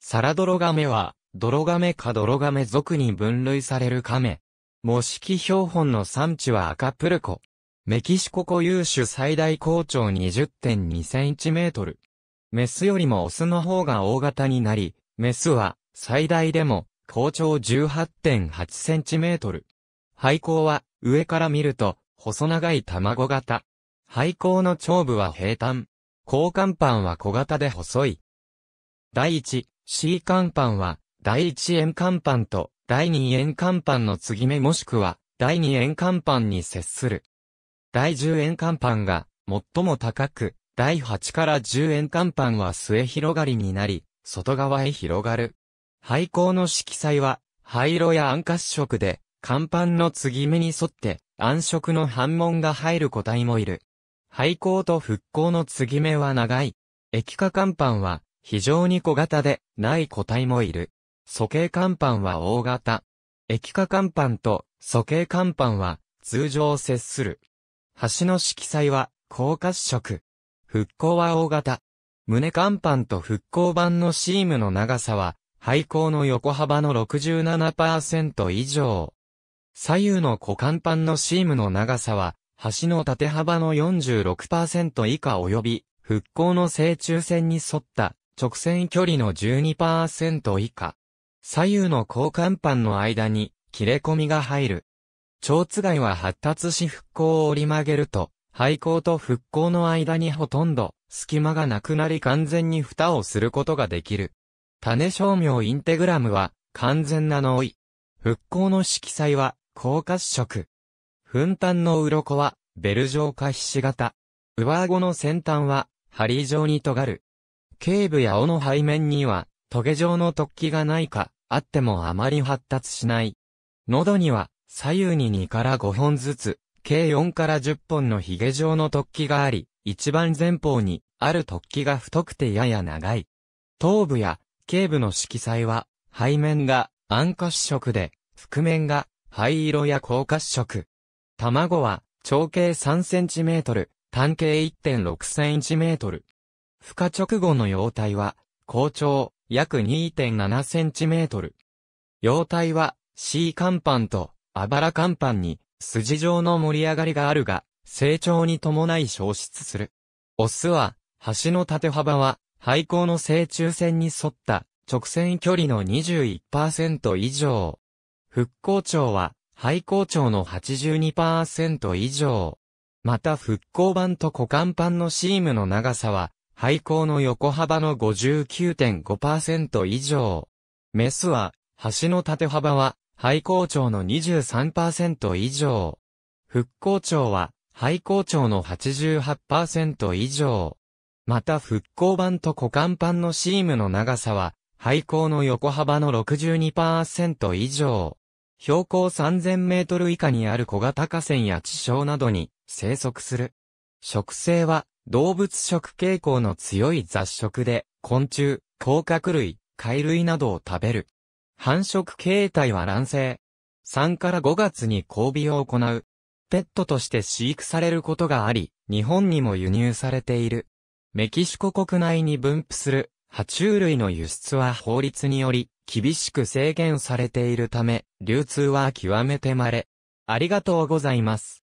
サラドロガメは、ドロガメかドロガメ族に分類されるカメ。模式標本の産地はアカプルコ。メキシコ固有種最大高長20.2センチメートル。メスよりもオスの方が大型になり、メスは最大でも高長18.8センチメートル。廃校は上から見ると細長い卵型。廃校の長部は平坦。高換板は小型で細い。第一、C 乾板は、第1円乾板と第2円乾板の継ぎ目もしくは、第2円乾板に接する。第10円乾板が、最も高く、第8から10円乾板は末広がりになり、外側へ広がる。廃校の色彩は、灰色や暗褐色で、乾板の継ぎ目に沿って、暗色の反紋が入る個体もいる。廃校と復興の継ぎ目は長い。液化乾板は、非常に小型でない個体もいる。素形乾板は大型。液化乾板と素形乾板は通常接する。橋の色彩は高褐色。復興は大型。胸乾板と復興板のシームの長さは、廃校の横幅の67%以上。左右の股間板のシームの長さは、橋の縦幅の46%以下及び、復興の正中線に沿った直線距離の12%以下。左右の交換板の間に切れ込みが入る。蝶つがは発達し復興を折り曲げると、廃校と復興の間にほとんど隙間がなくなり完全に蓋をすることができる。種商業インテグラムは完全な脳位。復興の色彩は高褐色。粉炭の鱗はベル状かひし形。上顎の先端は針状に尖る。頸部や尾の背面には、トゲ状の突起がないか、あってもあまり発達しない。喉には、左右に2から5本ずつ、計4から10本のヒゲ状の突起があり、一番前方に、ある突起が太くてやや長い。頭部や、頸部の色彩は、背面が暗褐色で、覆面が灰色や高褐色。卵は、長径 3cm、単径 1.6cm。孵化直後の幼体は、高長、約2 7トル。幼体は、C 甲板と、あばら甲板に、筋状の盛り上がりがあるが、成長に伴い消失する。オスは、橋の縦幅は、廃校の正中線に沿った直線距離の21%以上。復興長は、廃校長の82%以上。また復興板と股間板のシームの長さは、廃校の横幅の59.5%以上。メスは、橋の縦幅は、廃校長の23%以上。復興庁は、廃校長の88%以上。また復興版と股間板のシームの長さは、廃校の横幅の62%以上。標高3000メートル以下にある小型河川や地小などに生息する。植生は動物食傾向の強い雑食で、昆虫、甲殻類、貝類などを食べる。繁殖形態は卵生。3から5月に交尾を行う。ペットとして飼育されることがあり、日本にも輸入されている。メキシコ国内に分布する、爬虫類の輸出は法律により、厳しく制限されているため、流通は極めて稀。ありがとうございます。